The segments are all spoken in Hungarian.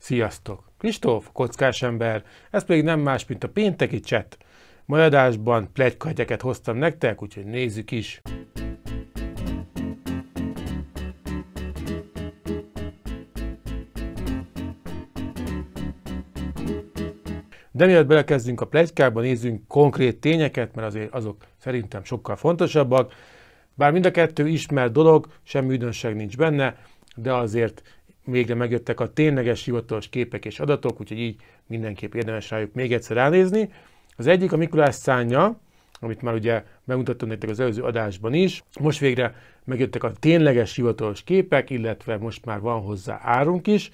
Sziasztok! Kristóf, kockás ember, ez pedig nem más, mint a pénteki cset. Mai adásban hoztam nektek, úgyhogy nézzük is! De mielőtt belekezdünk a plegykába, nézzünk konkrét tényeket, mert azért azok szerintem sokkal fontosabbak. Bár mind a kettő ismert dolog, semmi üdönség nincs benne, de azért végre megjöttek a tényleges hivatalos képek és adatok, úgyhogy így mindenképp érdemes rájuk még egyszer ránézni. Az egyik a Mikulás szánya, amit már ugye bemutattam nektek az előző adásban is. Most végre megjöttek a tényleges hivatalos képek, illetve most már van hozzá árunk is.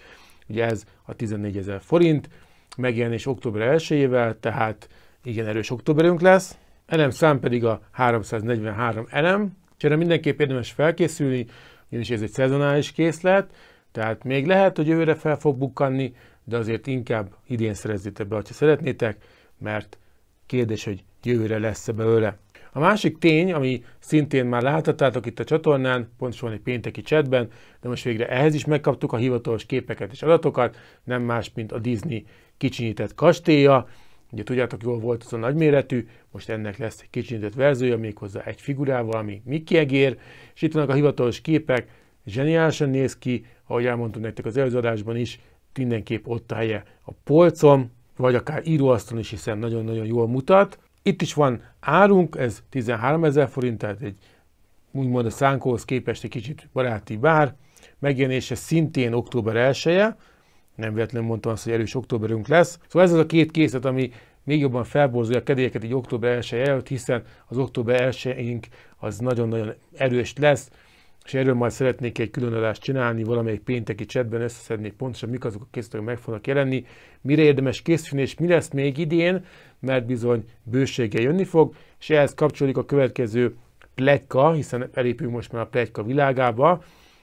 Ugye ez a 14 ezer forint, megjelenés október 1-ével, tehát igen erős októberünk lesz. Elem szám pedig a 343 elem, és erre mindenképp érdemes felkészülni, ugyanis ez egy szezonális készlet, tehát még lehet, hogy jövőre fel fog bukkanni, de azért inkább idén szerezzétek be, ha szeretnétek, mert kérdés, hogy jövőre lesz-e belőle. A másik tény, ami szintén már láthatátok itt a csatornán, pontosan egy pénteki chatben, de most végre ehhez is megkaptuk a hivatalos képeket és adatokat, nem más, mint a Disney kicsinyített kastélya. Ugye tudjátok, jól volt az a nagyméretű, most ennek lesz egy kicsinyített verziója, méghozzá egy figurával, ami Mickey egér, és itt vannak a hivatalos képek, zseniálisan néz ki, ahogy elmondtam nektek az előző adásban is, mindenképp ott állja a polcom, vagy akár íróasztalon is, hiszen nagyon-nagyon jól mutat. Itt is van árunk, ez 13 ezer forint, tehát egy úgymond a szánkóhoz képest egy kicsit baráti bár. Megjelenése szintén október 1 -e. nem véletlenül mondtam azt, hogy erős októberünk lesz. Szóval ez az a két készlet, ami még jobban felborzolja a kedélyeket egy október 1 előtt, hiszen az október 1 az nagyon-nagyon erős lesz, és erről majd szeretnék egy külön adást csinálni, valamelyik pénteki csetben összeszedni pontosan, mik azok a készítők, meg fognak jelenni, mire érdemes készülni, és mi lesz még idén, mert bizony bőséggel jönni fog, és ehhez kapcsolódik a következő plegyka, hiszen elépünk most már a plegyka világába,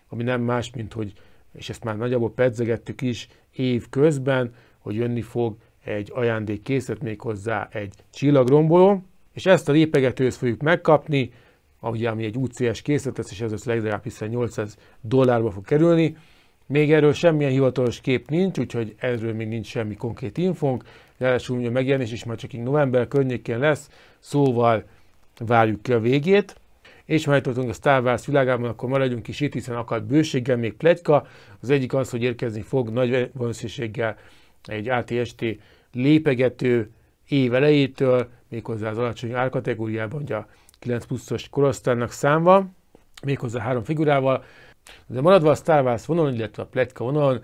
ami nem más, mint hogy, és ezt már nagyjából pedzegettük is év közben, hogy jönni fog egy ajándék készült méghozzá egy csillagromboló, és ezt a lépegetőt fogjuk megkapni, ahogy ami egy UCS készlet lesz, és ez lesz legdrágább, hiszen 800 dollárba fog kerülni. Még erről semmilyen hivatalos kép nincs, úgyhogy erről még nincs semmi konkrét infónk. hogy a megjelenés is már csak így november környékén lesz, szóval várjuk ki a végét. És ha tartunk a Star Wars világában, akkor maradjunk is itt, hiszen akad bőséggel még pletyka. Az egyik az, hogy érkezni fog nagy valószínűséggel egy ATST lépegető év elejétől, méghozzá az alacsony árkategóriában, hogy a 9 pluszos korosztálynak számva, méghozzá három figurával, de maradva a Star Wars vonalon, illetve a pletka vonalon,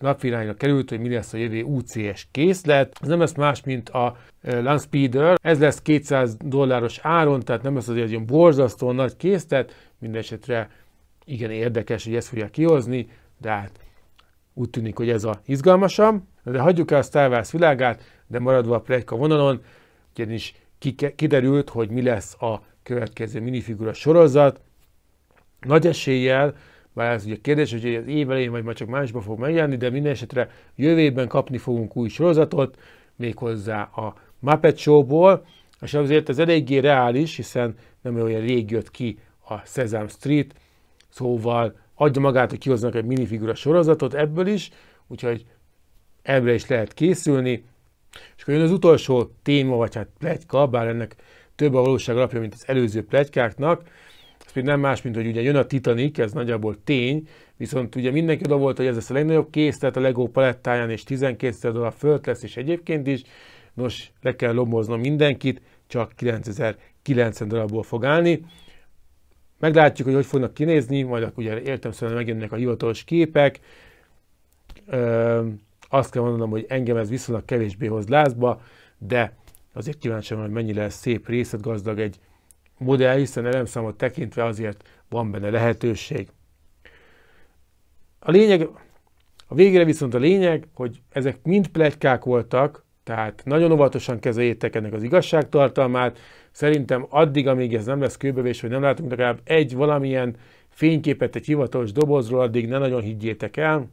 napvilágra került, hogy mi lesz a jövő UCS készlet. Ez nem lesz más, mint a e, Landspeeder. Ez lesz 200 dolláros áron, tehát nem lesz azért egy olyan borzasztó nagy készlet. Mindenesetre igen érdekes, hogy ezt fogják kihozni, de hát úgy tűnik, hogy ez a izgalmasabb. De hagyjuk el a Star Wars világát, de maradva a pletka vonalon, ugyanis kiderült, hogy mi lesz a következő minifigura sorozat. Nagy eséllyel, bár ez ugye kérdés, hogy az év elején vagy majd csak másban fog megjelenni, de minden esetre jövőben kapni fogunk új sorozatot, méghozzá a Muppet Show-ból, és azért ez eléggé reális, hiszen nem olyan rég jött ki a Sesame Street, szóval adja magát, hogy kihoznak egy minifigura sorozatot ebből is, úgyhogy ebből is lehet készülni, és akkor jön az utolsó téma, vagy hát plegyka, bár ennek több a valóság alapja, mint az előző plegykáknak, ez pedig nem más, mint hogy ugye jön a Titanic, ez nagyjából tény, viszont ugye mindenki oda volt, hogy ez lesz a legnagyobb készlet a Lego palettáján, és 12 dollár fölt lesz, és egyébként is, nos, le kell lomoznom mindenkit, csak 9090 darabból fog állni. Meglátjuk, hogy hogy fognak kinézni, majd akkor ugye értem szerint szóval megjönnek a hivatalos képek, azt kell mondanom, hogy engem ez viszonylag kevésbé hoz lázba, de azért kíváncsi hogy mennyi lesz szép részletgazdag egy modell, hiszen elemszámot tekintve azért van benne lehetőség. A lényeg, a végre viszont a lényeg, hogy ezek mind plegykák voltak, tehát nagyon óvatosan kezeljétek ennek az igazságtartalmát. Szerintem addig, amíg ez nem lesz kőbevés, vagy nem látunk legalább egy valamilyen fényképet egy hivatalos dobozról, addig ne nagyon higgyétek el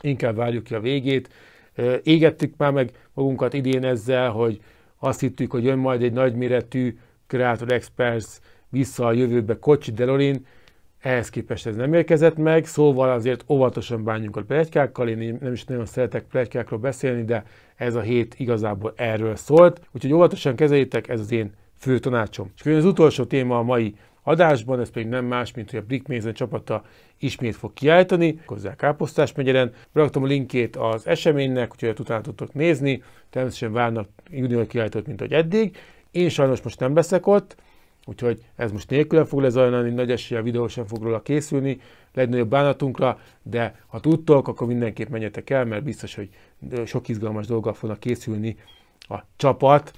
inkább várjuk ki a végét. Égettük már meg magunkat idén ezzel, hogy azt hittük, hogy jön majd egy nagyméretű Creator Experts vissza a jövőbe kocsi Delorin, ehhez képest ez nem érkezett meg, szóval azért óvatosan bánjunk a plegykákkal, én nem is nagyon szeretek plegykákról beszélni, de ez a hét igazából erről szólt, úgyhogy óvatosan kezeljétek, ez az én fő tanácsom. És az utolsó téma a mai adásban, ez pedig nem más, mint hogy a Brick Mason csapata ismét fog kiállítani, hozzá Káposztás megyeren. Beraktam a linkét az eseménynek, úgyhogy utána tudtok nézni, természetesen várnak junior kiállítót, mint ahogy eddig. Én sajnos most nem leszek ott, úgyhogy ez most nélkülem fog lezajlani, nagy esélye a videó sem fog róla készülni, legnagyobb bánatunkra, de ha tudtok, akkor mindenképp menjetek el, mert biztos, hogy sok izgalmas dolgok fognak készülni a csapat,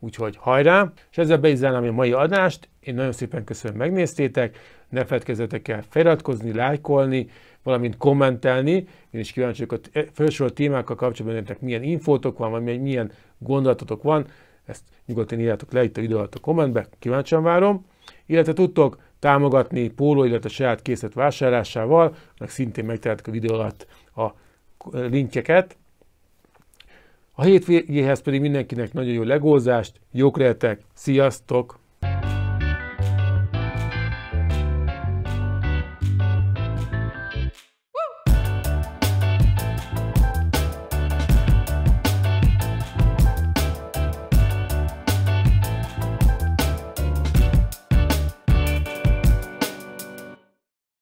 Úgyhogy hajrá! És ezzel be is zárnám a mai adást. Én nagyon szépen köszönöm, megnéztétek. Ne feledkezzetek el feliratkozni, lájkolni, valamint kommentelni. Én is kíváncsi vagyok a e, felsorolt témákkal kapcsolatban, nektek milyen infótok van, vagy milyen gondolatotok van. Ezt nyugodtan írjátok le itt a videó alatt a kommentbe, kíváncsian várom. Illetve tudtok támogatni póló, illetve saját készlet vásárlásával, meg szintén megtaláltak a videó alatt a linkeket. A hétvégéhez pedig mindenkinek nagyon jó legózást, jók lehetek, sziasztok!